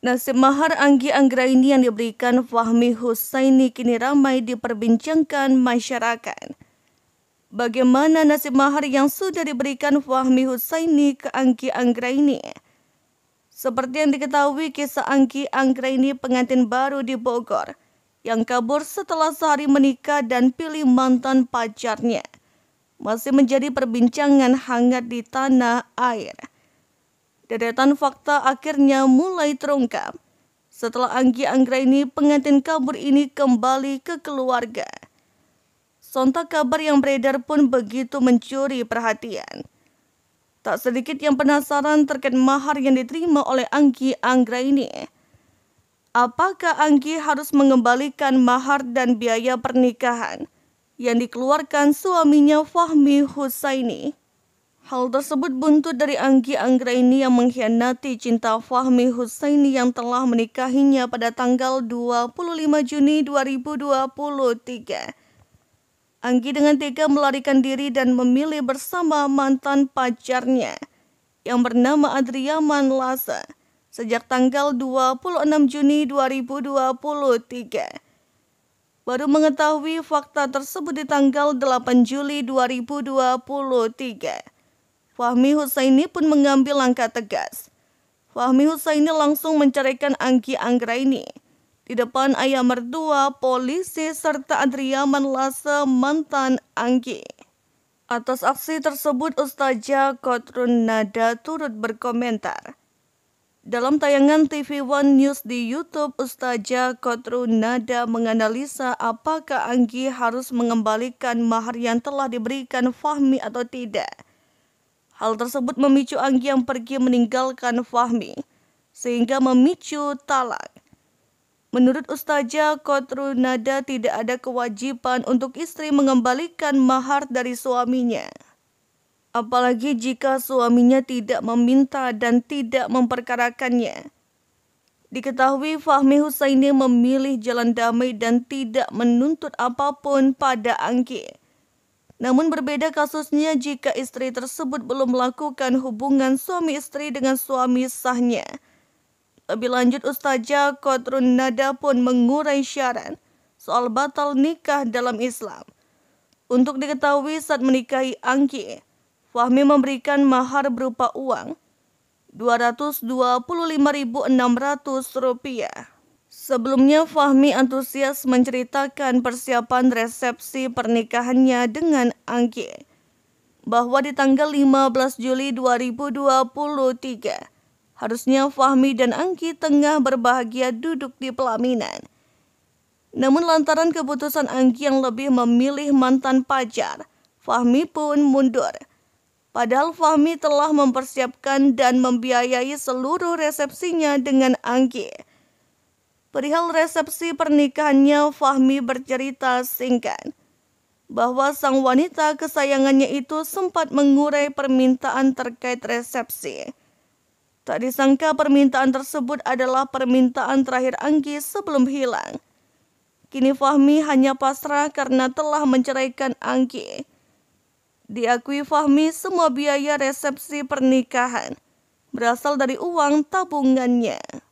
Nasib mahar Anggi Anggraini yang diberikan Fahmi Husaini kini ramai diperbincangkan masyarakat. Bagaimana nasib mahar yang sudah diberikan Fahmi Husaini ke Anggi Anggraini? Seperti yang diketahui, kisah Anggi Anggraini pengantin baru di Bogor yang kabur setelah sehari menikah dan pilih mantan pacarnya masih menjadi perbincangan hangat di tanah air. Deretan fakta akhirnya mulai terungkap. Setelah Anggi Anggraini, pengantin kabur ini kembali ke keluarga. Sontak kabar yang beredar pun begitu mencuri perhatian. Tak sedikit yang penasaran terkait mahar yang diterima oleh Anggi Anggraini. Apakah Anggi harus mengembalikan mahar dan biaya pernikahan yang dikeluarkan suaminya Fahmi Husaini? Hal tersebut buntut dari Anggi Anggraini yang mengkhianati cinta Fahmi Husaini yang telah menikahinya pada tanggal 25 Juni 2023. Anggi dengan tega melarikan diri dan memilih bersama mantan pacarnya yang bernama Adriaman Lasa sejak tanggal 26 Juni 2023. Baru mengetahui fakta tersebut di tanggal 8 Juli 2023. Fahmi Husaini pun mengambil langkah tegas. Fahmi Husaini langsung menceraikan Anggi Anggraini. Di depan ayah mertua, polisi, serta Andrea Lase mantan Anggi. Atas aksi tersebut, Ustazah Kotrun Nada turut berkomentar. Dalam tayangan TV One News di YouTube, Ustazah Kotrun Nada menganalisa apakah Anggi harus mengembalikan mahar yang telah diberikan Fahmi atau tidak. Hal tersebut memicu Anggi yang pergi meninggalkan Fahmi, sehingga memicu talak. Menurut Ustazah Kotrunada tidak ada kewajiban untuk istri mengembalikan mahar dari suaminya. Apalagi jika suaminya tidak meminta dan tidak memperkarakannya. Diketahui Fahmi Husaini memilih jalan damai dan tidak menuntut apapun pada Anggi. Namun berbeda kasusnya jika istri tersebut belum melakukan hubungan suami istri dengan suami sahnya. Lebih lanjut Ustazah Kotrun Nada pun mengurai syarat soal batal nikah dalam Islam. Untuk diketahui saat menikahi Angki, Fahmi memberikan mahar berupa uang rp rupiah. Sebelumnya, Fahmi antusias menceritakan persiapan resepsi pernikahannya dengan Angki bahwa di tanggal 15 Juli 2023 harusnya Fahmi dan Angki tengah berbahagia duduk di pelaminan. Namun lantaran keputusan Angki yang lebih memilih mantan pacar, Fahmi pun mundur. Padahal Fahmi telah mempersiapkan dan membiayai seluruh resepsinya dengan Angki. Perihal resepsi pernikahannya, Fahmi bercerita singkat bahwa sang wanita kesayangannya itu sempat mengurai permintaan terkait resepsi. Tak disangka permintaan tersebut adalah permintaan terakhir Anggi sebelum hilang. Kini Fahmi hanya pasrah karena telah menceraikan Anggi. Diakui Fahmi semua biaya resepsi pernikahan berasal dari uang tabungannya.